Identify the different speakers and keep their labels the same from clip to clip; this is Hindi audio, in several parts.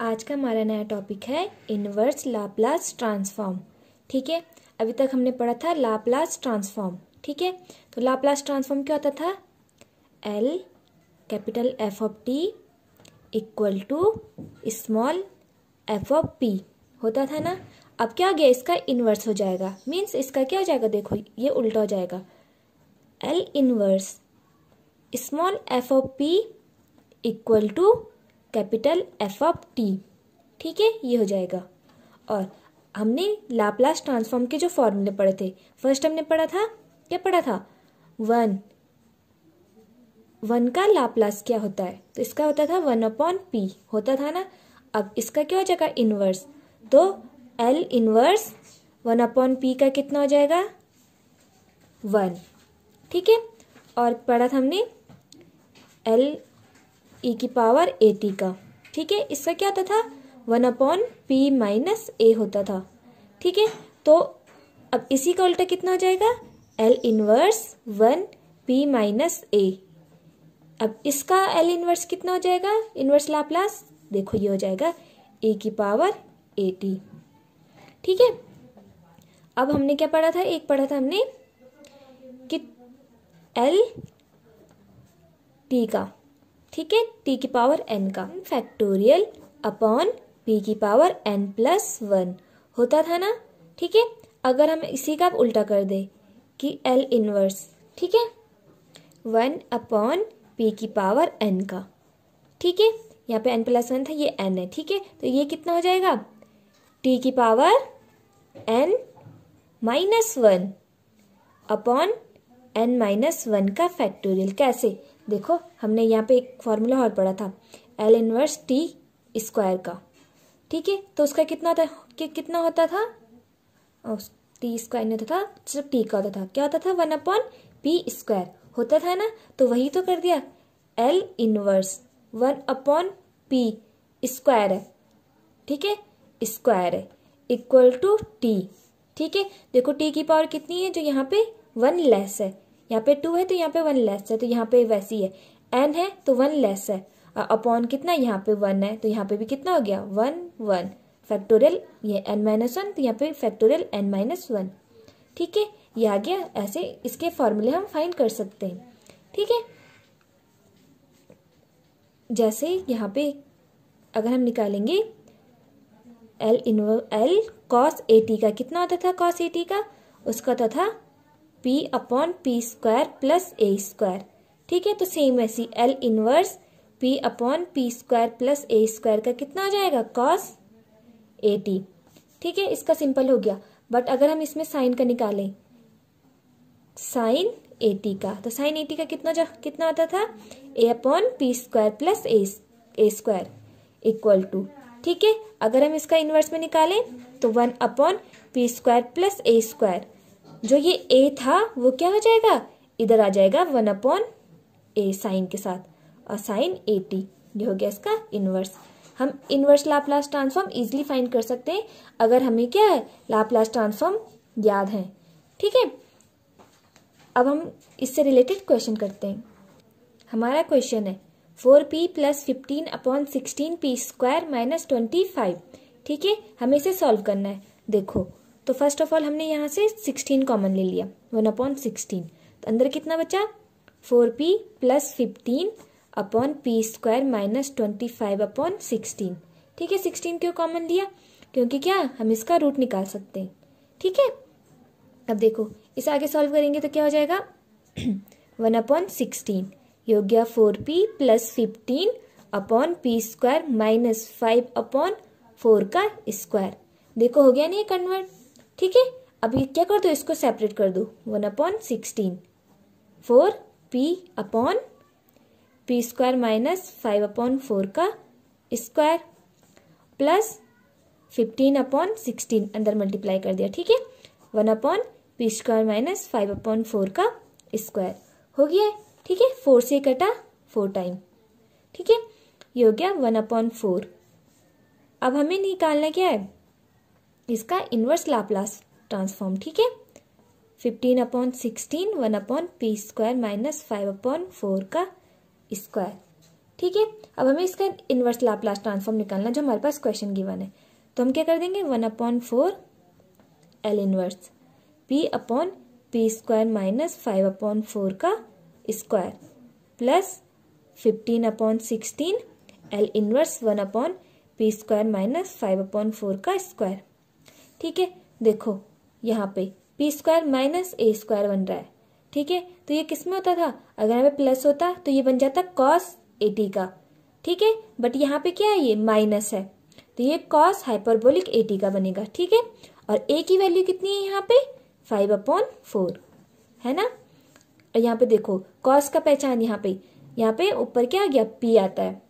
Speaker 1: आज का हमारा नया टॉपिक है इनवर्स लाप्लास ट्रांसफॉर्म ठीक है अभी तक हमने पढ़ा था लाप्लास ट्रांसफॉर्म ठीक है तो लाप्लास ट्रांसफॉर्म क्या होता था L capital F of T equal to small F of P होता था ना अब क्या हो गया इसका इन्वर्स हो जाएगा मीन्स इसका क्या हो जाएगा देखो ये उल्टा हो जाएगा L inverse small F of P equal to capital F of T ठीक है ये हो जाएगा और हमने लाप्लास ट्रांसफॉर्म के जो फॉर्मूले पढ़े थे फर्स्ट हमने पढ़ा था क्या पढ़ा था वन वन का लाप्लास क्या होता है तो इसका होता था वन अपॉन पी होता था ना अब इसका क्या हो जाएगा इनवर्स तो L inverse one upon P का कितना हो जाएगा वन ठीक है और पढ़ा था हमने एल ई e की पावर ए टी का ठीक है इसका क्या होता था one upon P minus A होता था ठीक है तो अब इसी का उल्टा कितना हो जाएगा L inverse one P minus A अब इसका एल इनवर्स कितना हो जाएगा इनवर्स लाप्लास देखो ये हो जाएगा ए e की पावर ए टी ठीक है अब हमने क्या पढ़ा था एक पढ़ा था हमने कि एल टी का ठीक है टी की पावर एन का फैक्टोरियल अपॉन पी की पावर एन प्लस वन होता था ना ठीक है अगर हम इसी का उल्टा कर दे कि एल इनवर्स ठीक है वन अपॉन पी की पावर एन का ठीक है यहाँ पे एन प्लस वन था ये एन है ठीक है तो ये कितना हो जाएगा टी की power N minus one upon N minus one का फैक्टोरियल कैसे देखो हमने यहाँ पे एक फॉर्मूला और पढ़ा था एल इनवर्स टी स्क्वायर का ठीक है तो उसका कितना था कि, कितना होता था टी स्क्वायर नहीं होता था सिर्फ टी का होता था क्या होता था वन अपॉन पी स्क्वायर होता था ना तो वही तो कर दिया L inverse one upon P square है ठीक है स्क्वायर है इक्वल टू टी ठीक है देखो टी की पावर कितनी है जो यहाँ पे वन लेस है यहाँ पे टू है तो यहाँ पे वन लेस है तो यहाँ पे वैसी है एन है तो वन लेस है अपॉन कितना यहाँ पे वन है तो यहाँ पे भी कितना हो गया वन वन फैक्टोरियल ये एन माइनस वन तो यहाँ पे फैक्टोरियल एन माइनस वन ठीक है ये आ गया ऐसे इसके फॉर्मूले हम फाइंड कर सकते हैं ठीक है जैसे यहाँ पे अगर हम निकालेंगे L in L cos A T का कितना होता था कॉस ए टी का उसका होता तो था P upon P square plus A square ठीक है तो सेम ऐसी L inverse P upon P square plus A square का कितना आ जाएगा कॉस ए टी ठीक है इसका सिंपल हो गया बट अगर हम इसमें साइन का निकालें साइन ए टी का तो साइन ए टी का कितना जा, कितना आता था A upon P square plus A square equal to ठीक है अगर हम इसका इन्वर्स में निकालें तो one upon P square plus A square जो ये ए था वो क्या हो जाएगा इधर आ जाएगा वन अपॉन ए साइन के साथ और साइन टी ये हो गया इसका इनवर्स हम inverse Laplace transform easily find कर सकते हैं अगर हमें क्या है लाप्लास ट्रांसफॉर्म याद है ठीक है अब हम इससे रिलेटेड क्वेश्चन करते हैं हमारा क्वेश्चन है four P plus fifteen upon sixteen P square minus twenty five ठीक है हमें इसे सॉल्व करना है देखो तो फर्स्ट ऑफ ऑल हमने यहाँ से सिक्सटीन कॉमन ले लिया वन अपॉन सिक्सटीन तो अंदर कितना बचा four P plus fifteen upon P square minus twenty five upon sixteen ठीक है सिक्सटीन क्यों कॉमन लिया क्योंकि क्या हम इसका रूट निकाल सकते हैं ठीक है अब देखो इसे आगे सॉल्व करेंगे तो क्या हो जाएगा वन अपॉन सिक्सटीन योग्य four P plus fifteen upon P square minus five upon four का स्क्वायर देखो हो गया नहीं कन्वर्ट ठीक है अभी क्या कर दो इसको सेपरेट कर दो one upon sixteen four P upon P square minus five upon four का square plus fifteen upon sixteen अंदर मल्टीप्लाई कर दिया ठीक है one upon P square minus five upon four का स्क्वायर हो गया ठीक है फोर से कटा फोर टाइम ठीक है ये हो गया वन अपॉन फोर अब हमें निकालना क्या है इसका इन्वर्स लाप्लास ट्रांसफॉर्म ठीक है fifteen upon sixteen one upon P square minus five upon four का स्क्वायर ठीक है अब हमें इसका इन्वर्स लाप्लास ट्रांसफॉर्म निकालना जो हमारे पास क्वेश्चन गिवन है तो हम क्या कर देंगे one upon four L inverse P upon P square minus five upon four का square plus fifteen upon sixteen L inverse one upon P square minus five upon four का स्क्वायर ठीक है देखो यहाँ पे P square minus A square बन रहा है ठीक है तो ये किस में होता था अगर यहाँ पे प्लस होता तो ये बन जाता कॉस एटी का ठीक है बट यहाँ पे क्या है ये माइनस है तो ये कॉस हाइपरबोलिक एटी का बनेगा ठीक है और ए की वैल्यू कितनी है यहाँ पे फाइव अपॉन फोर है ना और यहाँ पे देखो कॉस का पहचान यहाँ पे यहाँ पे ऊपर क्या आ गया पी आता है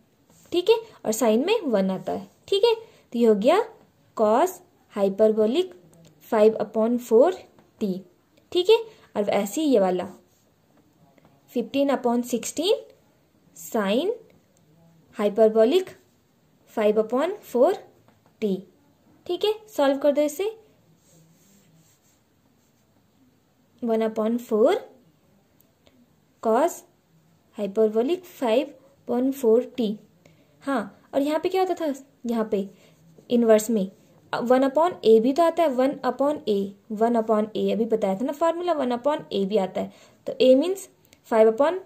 Speaker 1: ठीक है और साइन में वन आता है ठीक है तो ये हो गया cos hyperbolic five upon four T ठीक है और ऐसे ही ये वाला fifteen upon sixteen sine hyperbolic five upon four T ठीक है सॉल्व कर दो इसे one upon four cos hyperbolic five upon four T हाँ और यहाँ पे क्या होता था यहाँ पे इनवर्स में वन अपॉन ए भी तो आता है one upon A one upon A अभी बताया था ना फार्मूला वन अपॉन ए भी आता है तो A means five upon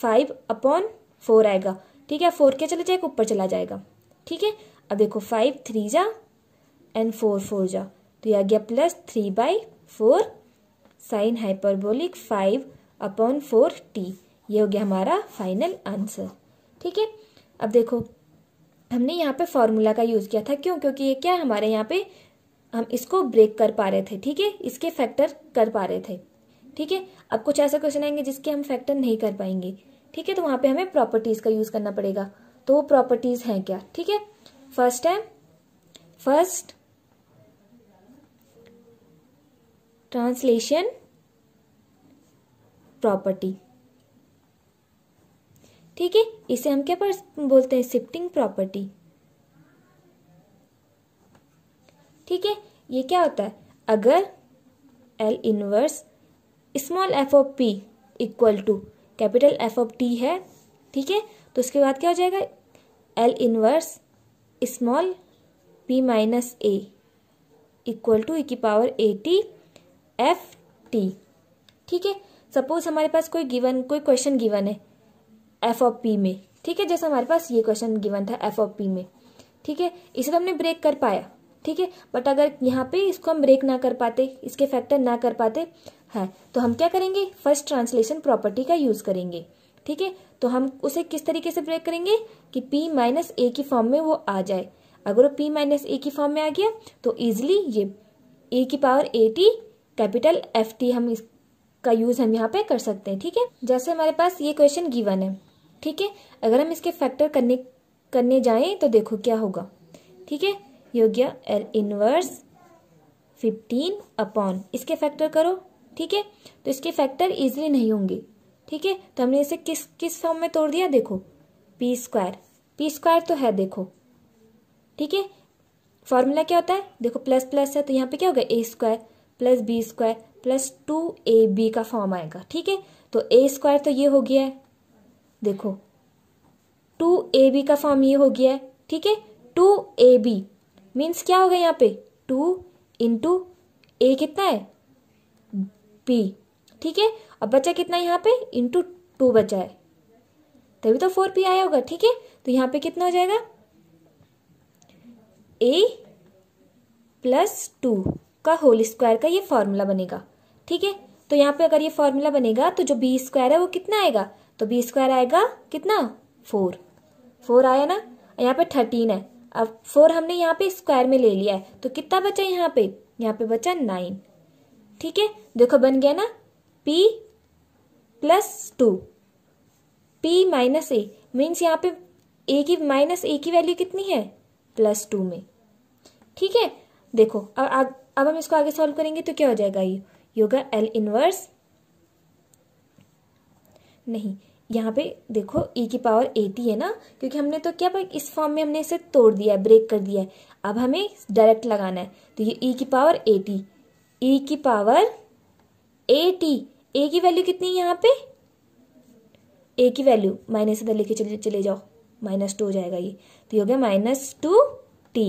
Speaker 1: five upon four आएगा ठीक है फोर के चले जाएगा ऊपर चला जाएगा ठीक है अब देखो फाइव थ्री जा एंड फोर फोर जा तो ये आ गया plus three by four sine hyperbolic five upon four T ये हो गया हमारा फाइनल आंसर ठीक है अब देखो हमने यहाँ पे फॉर्मूला का यूज़ किया था क्यों क्योंकि ये क्या हमारे यहाँ पे हम इसको ब्रेक कर पा रहे थे ठीक है इसके फैक्टर कर पा रहे थे ठीक है अब कुछ ऐसा क्वेश्चन आएंगे जिसके हम फैक्टर नहीं कर पाएंगे ठीक है तो वहाँ पे हमें प्रॉपर्टीज़ का यूज़ करना पड़ेगा तो वो प्रॉपर्टीज़ हैं क्या ठीक है फर्स्ट है फर्स्ट ट्रांसलेशन प्रॉपर्टी ठीक है इसे हम क्या पर बोलते हैं शिफ्टिंग प्रॉपर्टी ठीक है ये क्या होता है अगर L inverse small F of P equal to capital F of T है ठीक है तो उसके बाद क्या हो जाएगा L inverse small P minus A equal to E की power A T F T ठीक है सपोज हमारे पास कोई गिवन कोई क्वेश्चन गिवन है एफ ऑफ पी में ठीक है जैसे हमारे पास ये क्वेश्चन गिवन था एफ ऑफ पी में ठीक है इसे तो हमने ब्रेक कर पाया ठीक है बट अगर यहाँ पे इसको हम ब्रेक ना कर पाते इसके फैक्टर ना कर पाते हैं हाँ, तो हम क्या करेंगे फर्स्ट ट्रांसलेशन प्रॉपर्टी का यूज करेंगे ठीक है तो हम उसे किस तरीके से ब्रेक करेंगे कि p माइनस ए की फॉर्म में वो आ जाए अगर वो p माइनस ए की फॉर्म में आ गया तो ईजिली ये ए की power A T capital F T हम इसका यूज हम यहाँ पे कर सकते हैं ठीक है जैसे हमारे पास ये क्वेश्चन गिवन है ठीक है अगर हम इसके फैक्टर करने करने जाएं तो देखो क्या होगा ठीक है ये हो गया एल इनवर्स फिफ्टीन अपॉन इसके फैक्टर करो ठीक है तो इसके फैक्टर इजिली नहीं होंगे ठीक है तो हमने इसे किस किस फॉर्म में तोड़ दिया देखो पी स्क्वायर पी स्क्वायर तो है देखो ठीक है फॉर्मूला क्या होता है देखो प्लस प्लस है तो यहाँ पे क्या होगा A square plus B square plus two A B का फॉर्म आएगा ठीक है तो ए स्क्वायर तो ये हो गया है देखो टू ए बी का फॉर्म ये हो गया है ठीक है टू ए बी मीन्स क्या हो गया यहाँ पे टू इंटू ए कितना है बी ठीक है अब बचा कितना यहाँ पे इंटू टू बचा है तभी तो फोर पी आया होगा ठीक है तो यहाँ पे कितना हो जाएगा ए प्लस टू का होल स्क्वायर का ये फॉर्मूला बनेगा ठीक है तो यहाँ पे अगर ये फॉर्मूला बनेगा तो जो बी स्क्वायर है वो कितना आएगा तो बी स्क्वायर आएगा कितना फोर फोर आया ना यहाँ पे थर्टीन है अब फोर हमने यहाँ पे स्क्वायर में ले लिया है तो कितना बचा यहाँ पे यहाँ पे बचा नाइन ठीक है देखो बन गया ना P plus two P minus A means यहाँ पे ए की माइनस ए की वैल्यू कितनी है प्लस टू में ठीक है देखो अब अब हम इसको आगे सॉल्व करेंगे तो क्या हो जाएगा ये योगा एल इनवर्स नहीं यहाँ पे देखो e की पावर 80 है ना क्योंकि हमने तो क्या इस फॉर्म में हमने इसे तोड़ दिया है ब्रेक कर दिया है अब हमें डायरेक्ट लगाना है तो ये e की पावर 80 e की पावर 80 a की वैल्यू कितनी है यहाँ पे a e की वैल्यू माइनस इधर लेके चले चले जाओ माइनस टू हो जाएगा ये तो ये हो गया माइनस टू टी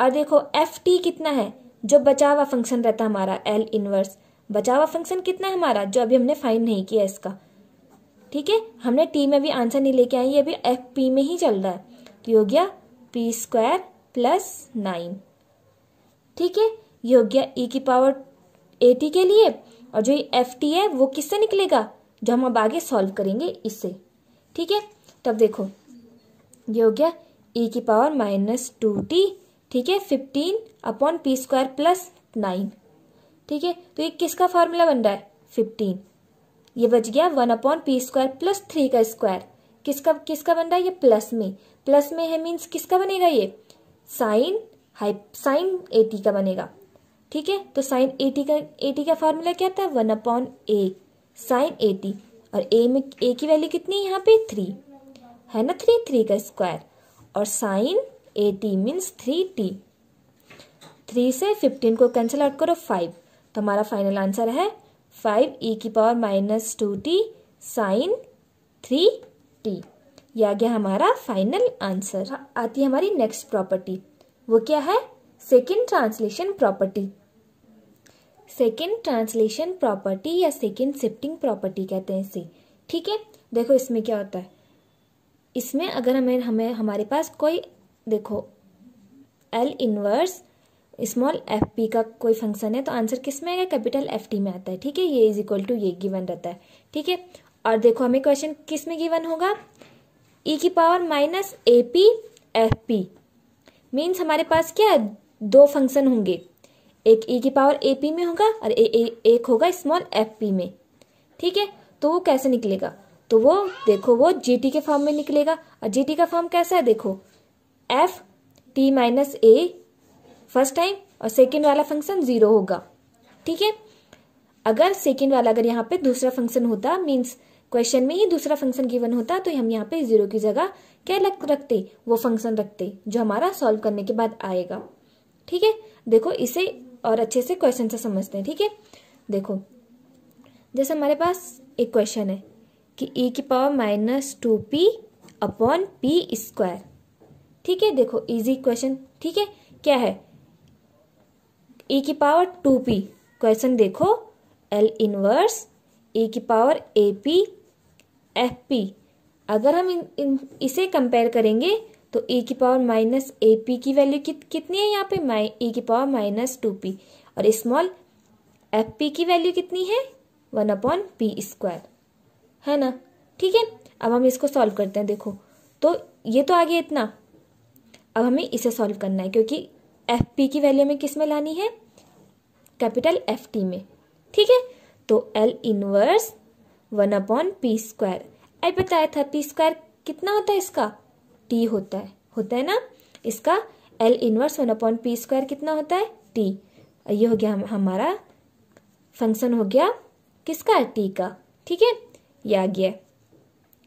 Speaker 1: और देखो एफ टी कितना है जो बचा हुआ फंक्शन रहता है हमारा एल इनवर्स बचा हुआ फंक्शन कितना है हमारा जो अभी हमने फाइंड नहीं किया इसका ठीक है हमने टी में भी आंसर नहीं लेके आई ये भी एफ पी में ही चल रहा है तो हो गया पी स्क्वायर प्लस नाइन ठीक है ये हो गया ई e की पावर ए टी के लिए और जो एफ टी है वो किससे निकलेगा जो हम अब आगे सॉल्व करेंगे इससे ठीक है तब तो देखो ये हो गया ई e की पावर माइनस टू टी ठीक है fifteen upon P square plus nine ठीक है तो ये किसका फॉर्मूला बन रहा है फिफ्टीन ये बच गया one upon P square plus three का स्क्वायर किसका किसका बन रहा है ये प्लस में प्लस में है मीन्स किसका बनेगा ये साइन हाई साइन एटी का बनेगा ठीक है तो साइन एटी का एटी का फार्मूला क्या था one upon A sine A T और ए में ए की वैल्यू कितनी है यहाँ पे थ्री है ना थ्री थ्री का स्क्वायर और sine A T means three T three से फिफ्टीन को कैंसिल आउट करो फाइव तो हमारा फाइनल आंसर है फाइव ई e की power minus two T sine three T ये आ गया हमारा फाइनल आंसर आती है हमारी नेक्स्ट प्रॉपर्टी वो क्या है second translation property second translation property या सेकेंड शिफ्टिंग प्रॉपर्टी कहते हैं इसे ठीक है देखो इसमें क्या होता है इसमें अगर हमें हमें हमारे पास कोई देखो L inverse small F P का कोई फंक्शन है तो आंसर किस में आएगा कैपिटल एफ टी में आता है ठीक है ये इज इक्वल टू ये गिवन रहता है ठीक है और देखो हमें क्वेश्चन किस में गिवन होगा ई e की power minus A P F P means हमारे पास क्या है दो फंक्शन होंगे एक ई e की पावर ए पी में होगा और ए, ए, एक होगा स्मॉल एफ पी में ठीक है तो वो कैसे निकलेगा तो वो देखो वो जी टी के फॉर्म में निकलेगा और जी टी का फॉर्म कैसा है देखो F T minus A first time और सेकेंड वाला फंक्शन जीरो होगा ठीक है अगर सेकेंड वाला अगर यहाँ पे दूसरा फंक्शन होता मीन्स क्वेश्चन में ही दूसरा फंक्शन गिवन होता तो हम यहाँ पे जीरो की जगह क्या रखते वो फंक्शन रखते जो हमारा सॉल्व करने के बाद आएगा ठीक है देखो इसे और अच्छे से क्वेश्चन से समझते हैं ठीक है देखो जैसे हमारे पास एक क्वेश्चन है कि e की power minus two P upon P square ठीक है देखो इजी क्वेश्चन ठीक है क्या है e की पावर टू पी क्वेश्चन देखो एल इनवर्स ए की power A P F P अगर हम इन, इन इसे कंपेयर करेंगे तो ए की पावर माइनस ए पी की वैल्यू कित, कितनी है यहाँ पे माइ ए की पावर माइनस टू पी और स्मॉल एफ पी की वैल्यू कितनी है वन अपॉन पी स्क्वायर है ना ठीक है अब हम इसको सॉल्व करते हैं देखो तो ये तो आ गया इतना अब हमें इसे सॉल्व करना है क्योंकि एफ पी की वैल्यू हमें किस में लानी है कैपिटल एफ टी में ठीक है तो L inverse one upon P square आई बताया था पी स्क्वायर कितना होता है इसका टी होता है होता है ना इसका L inverse one upon P square कितना होता है टी ये हो गया हमारा फंक्शन हो गया किसका टी का ठीक है ये आ गया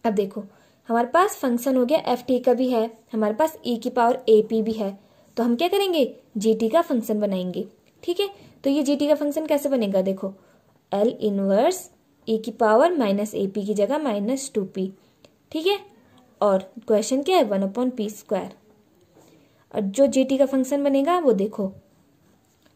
Speaker 1: अब देखो हमारे पास फंक्शन हो गया एफ टी का भी है हमारे पास ई e की पावर ए पी भी है तो हम क्या करेंगे जी का फंक्शन बनाएंगे ठीक है तो ये जी का फंक्शन कैसे बनेगा देखो एल इनवर्स ए की पावर माइनस ए पी की जगह माइनस टू पी ठीक है और क्वेश्चन क्या है वन अपॉन पी स्क्वायर और जो जे का फंक्शन बनेगा वो देखो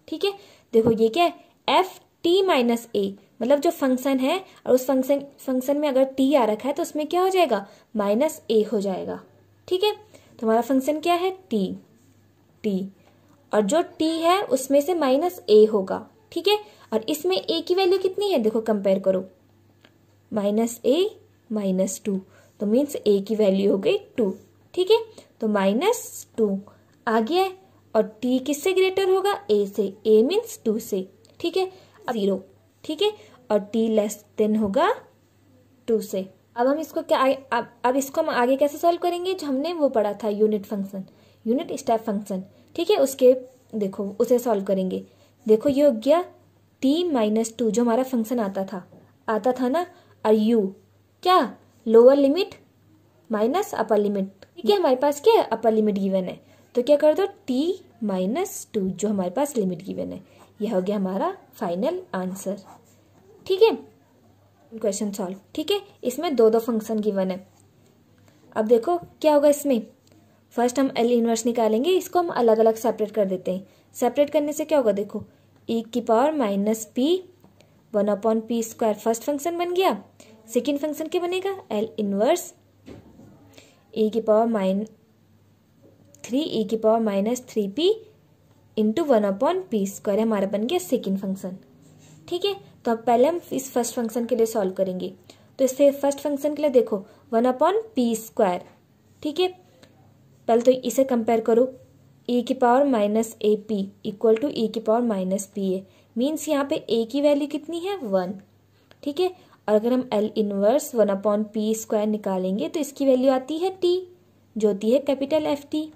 Speaker 1: ठीक है देखो ये क्या है एफ टी माइनस ए मतलब जो फंक्शन है और उस फंक्शन फंक्शन में अगर टी आ रखा है तो उसमें क्या हो जाएगा माइनस ए हो जाएगा ठीक है तो हमारा फंक्शन क्या है टी टी और जो टी है उसमें से माइनस ए होगा ठीक है और इसमें ए की वैल्यू कितनी है देखो कंपेयर करो माइनस ए माइनस टू तो मीन्स ए की वैल्यू हो गई टू ठीक है तो माइनस टू आ गया और टी किससे ग्रेटर होगा ए से ए मीन्स टू से ठीक है जीरो ठीक है और टी लेस देन होगा टू से अब हम इसको क्या अब अब इसको हम आगे कैसे सॉल्व करेंगे जो हमने वो पढ़ा था unit function unit step function ठीक है उसके देखो उसे सॉल्व करेंगे देखो ये हो गया टी माइनस टू जो हमारा फंक्शन आता था आता था ना और यू क्या lower limit minus upper limit ठीक है हमारे पास क्या अपर लिमिट गिवन है तो क्या कर दो टी माइनस टू जो हमारे पास लिमिट गिवन है यह हो गया हमारा फाइनल आंसर ठीक है क्वेश्चन सॉल्व ठीक है इसमें दो दो फंक्शन गिवन है अब देखो क्या होगा इसमें फर्स्ट हम एल इनवर्स निकालेंगे इसको हम अलग अलग सेपरेट कर देते हैं सेपरेट करने से क्या होगा देखो ई e की power minus P one upon P square first function बन गया सेकेंड फंक्शन क्या बनेगा एल इनवर्स ई की पावर माइन थ्री ई की power minus three P into one upon P square हमारा बन गया सेकेंड फंक्शन ठीक है तो अब पहले हम इस फर्स्ट फंक्शन के लिए सॉल्व करेंगे तो इससे फर्स्ट फंक्शन के लिए देखो वन अपॉन पी स्क्वायर ठीक है पहले तो इसे कंपेयर करो ए e की power minus A P equal to A की power minus P A means यहाँ पे ए की वैल्यू कितनी है वन ठीक है और अगर हम L inverse one upon P square निकालेंगे तो इसकी वैल्यू आती है टी जो होती है कैपिटल एफ टी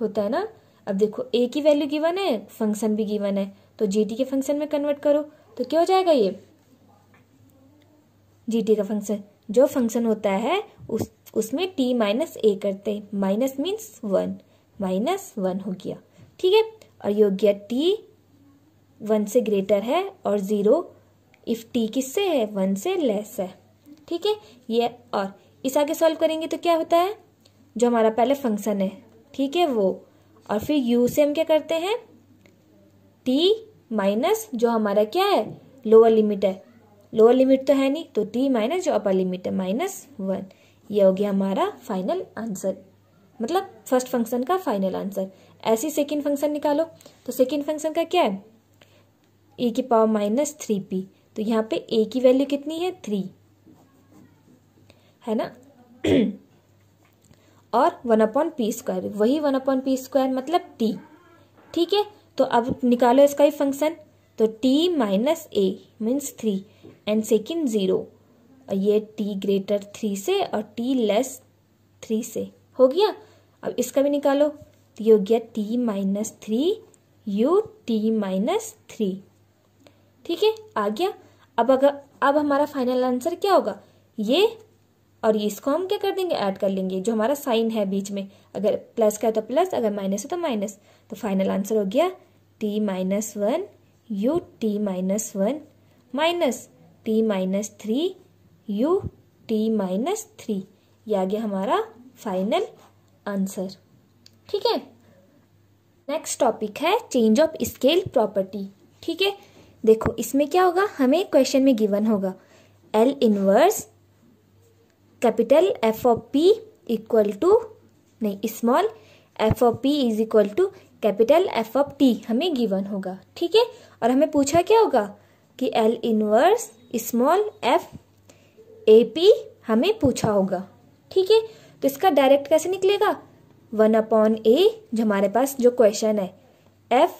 Speaker 1: होता है ना अब देखो ए की वैल्यू गिवन है फंक्शन भी गिवन है तो जी टी के फंक्शन में कन्वर्ट करो तो क्या हो जाएगा ये जी टी का फंक्शन जो फंक्शन होता है उस उसमें टी माइनस ए करते minus means one minus one हो गया ठीक है और योग्य टी वन से ग्रेटर है और ज़ीरो इफ़ टी किससे है वन से लेस है ठीक है ये और इस आगे सॉल्व करेंगे तो क्या होता है जो हमारा पहले फंक्शन है ठीक है वो और फिर यू से हम क्या करते हैं टी माइनस जो हमारा क्या है लोअर लिमिट है लोअर लिमिट तो है नहीं तो टी माइनस जो अपर लिमिट है माइनस वन ये हो गया हमारा फाइनल आंसर मतलब फर्स्ट फंक्शन का फाइनल आंसर ऐसी सेकेंड फंक्शन निकालो तो सेकेंड फंक्शन का क्या है ए e की पावर माइनस थ्री पी तो यहाँ पे ए की वैल्यू कितनी है थ्री है ना और वन अपॉन पी स्क्वायर वही वन अपॉन पी स्क्वायर मतलब टी ठीक है तो अब निकालो इसका ही फंक्शन तो T minus A means three and second zero ये टी ग्रेटर थ्री से और टी लेस थ्री से हो गया अब इसका भी निकालो तो ये हो गया T minus three U T minus three ठीक है आ गया अब अगर अब हमारा फाइनल आंसर क्या होगा ये और ये इसको हम क्या कर देंगे ऐड कर लेंगे जो हमारा साइन है बीच में अगर प्लस का है तो प्लस अगर माइनस है तो माइनस तो फाइनल आंसर हो गया T minus one U T minus one minus T minus three U T minus three ये आ गया हमारा फाइनल आंसर ठीक है नेक्स्ट टॉपिक है चेंज ऑफ स्केल प्रॉपर्टी ठीक है देखो इसमें क्या होगा हमें क्वेश्चन में गिवन होगा L inverse capital F of P equal to नहीं small F of P is equal to capital F of T हमें गिवन होगा ठीक है और हमें पूछा क्या होगा कि L inverse small F A P हमें पूछा होगा ठीक है तो इसका डायरेक्ट कैसे निकलेगा वन अपॉन ए जो हमारे पास जो क्वेश्चन है एफ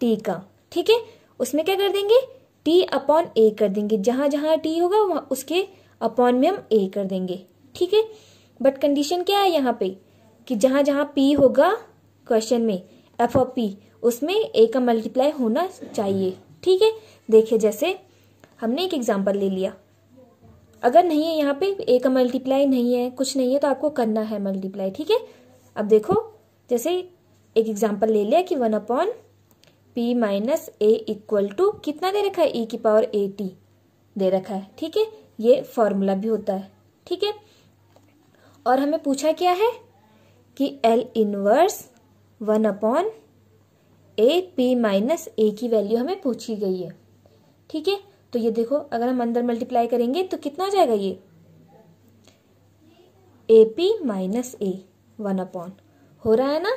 Speaker 1: टी का ठीक है उसमें क्या कर देंगे टी अपॉन ए कर देंगे जहां जहां टी होगा वहां उसके अपॉन में हम ए कर देंगे ठीक है बट कंडीशन क्या है यहाँ पे कि जहां जहां पी होगा क्वेश्चन में एफ ऑफ पी उसमें ए का मल्टीप्लाई होना चाहिए ठीक है देखिए जैसे हमने एक एग्जाम्पल ले लिया अगर नहीं है यहाँ पे ए का मल्टीप्लाई नहीं है कुछ नहीं है तो आपको करना है मल्टीप्लाई ठीक है अब देखो जैसे एक एग्जाम्पल ले लिया कि one upon P minus A equal to कितना दे रखा है ई e की पावर ए टी दे रखा है ठीक है ये फॉर्मूला भी होता है ठीक है और हमें पूछा क्या है कि L inverse one upon A P minus A की वैल्यू हमें पूछी गई है ठीक है तो ये देखो अगर हम अंदर मल्टीप्लाई करेंगे तो कितना जाएगा ये A P minus A one upon हो रहा है ना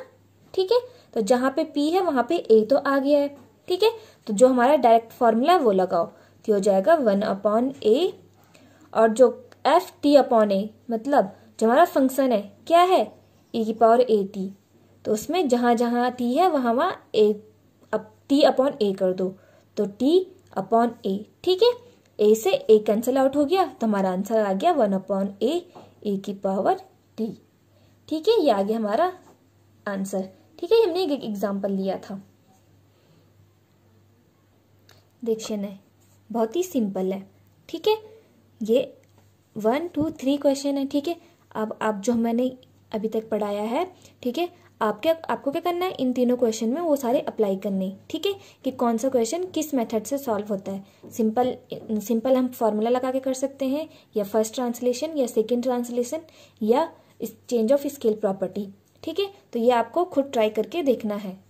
Speaker 1: ठीक है तो जहां पे पी है वहां पे ए तो आ गया है ठीक है तो जो हमारा डायरेक्ट फॉर्मूला है वो लगाओ तो हो जाएगा वन अपॉन ए और जो एफ टी अपॉन ए मतलब जो हमारा फंक्शन है क्या है ए e की पावर ए टी तो उसमें जहां जहां टी है वहां वहां ए अप, टी अपॉन ए कर दो तो टी अपॉन ए ठीक है ए से ए कैंसिल आउट हो गया तो हमारा आंसर आ गया वन अपॉन ए ए की पावर टी ठीक है ये आ गया हमारा आंसर ठीक है हमने एक एग्जाम्पल लिया था देखिए न बहुत ही सिंपल है ठीक है ये वन टू थ्री क्वेश्चन है ठीक है अब आप जो मैंने अभी तक पढ़ाया है ठीक है आप क्या आपको क्या करना है इन तीनों क्वेश्चन में वो सारे अप्लाई करने ठीक है कि कौन सा क्वेश्चन किस मेथड से सॉल्व होता है सिंपल सिंपल हम फॉर्मूला लगा के कर सकते हैं या फर्स्ट ट्रांसलेशन या सेकेंड ट्रांसलेशन या चेंज ऑफ स्केल प्रॉपर्टी ठीक है तो ये आपको खुद ट्राई करके देखना है